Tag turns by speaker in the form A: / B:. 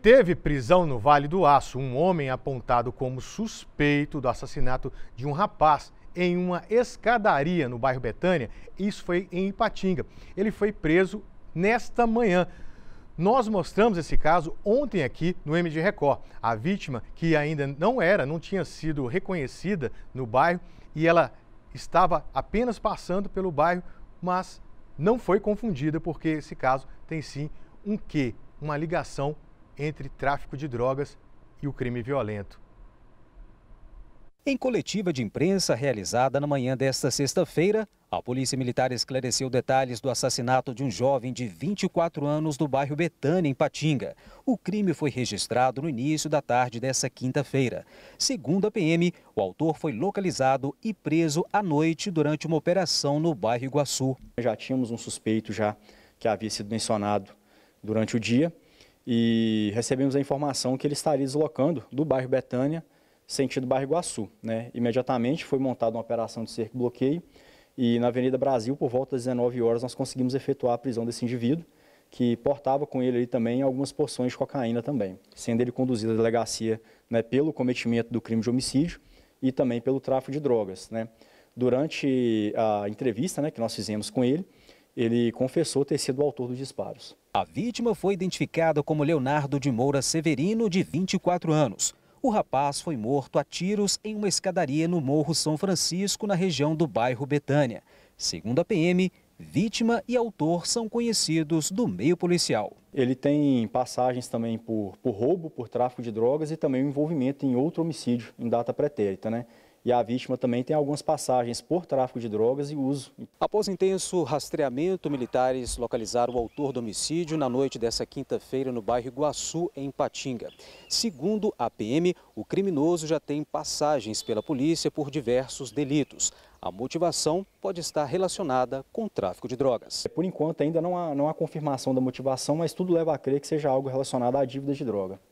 A: Teve prisão no Vale do Aço um homem apontado como suspeito do assassinato de um rapaz em uma escadaria no bairro Betânia. Isso foi em Ipatinga. Ele foi preso nesta manhã. Nós mostramos esse caso ontem aqui no MD Record. A vítima, que ainda não era, não tinha sido reconhecida no bairro e ela estava apenas passando pelo bairro, mas não foi confundida porque esse caso tem sim um quê, uma ligação entre tráfico de drogas e o crime violento. Em coletiva
B: de imprensa realizada na manhã desta sexta-feira, a Polícia Militar esclareceu detalhes do assassinato de um jovem de 24 anos do bairro Betânia, em Patinga. O crime foi registrado no início da tarde desta quinta-feira. Segundo a PM, o autor foi
C: localizado e preso à noite durante uma operação no bairro Iguaçu. Já tínhamos um suspeito já que havia sido mencionado durante o dia e recebemos a informação que ele estaria deslocando do bairro Betânia, sentido bairro Iguaçu. Né? Imediatamente foi montada uma operação de cerco e bloqueio e na Avenida Brasil, por volta das 19 horas, nós conseguimos efetuar a prisão desse indivíduo, que portava com ele também algumas porções de cocaína também, sendo ele conduzido à delegacia né, pelo cometimento do crime de homicídio e também pelo tráfico de drogas. Né? Durante a entrevista né, que nós fizemos com ele, ele confessou ter sido o autor dos disparos.
B: A vítima foi identificada como Leonardo de Moura Severino, de 24 anos. O rapaz foi morto a tiros em uma escadaria no Morro São Francisco, na região do bairro Betânia. Segundo a PM, vítima
C: e autor são conhecidos do meio policial. Ele tem passagens também por, por roubo, por tráfico de drogas e também o envolvimento em outro homicídio em data pretérita, né? e a vítima também tem algumas passagens por tráfico de drogas e uso.
B: Após intenso
C: rastreamento,
B: militares localizaram o autor do homicídio na noite dessa quinta-feira no bairro Iguaçu, em Patinga. Segundo a PM, o criminoso já tem passagens pela polícia por diversos delitos. A motivação pode estar relacionada com o tráfico de drogas.
C: É, por enquanto, ainda não há, não há confirmação da motivação, mas tudo leva a crer que seja algo relacionado à dívida de droga.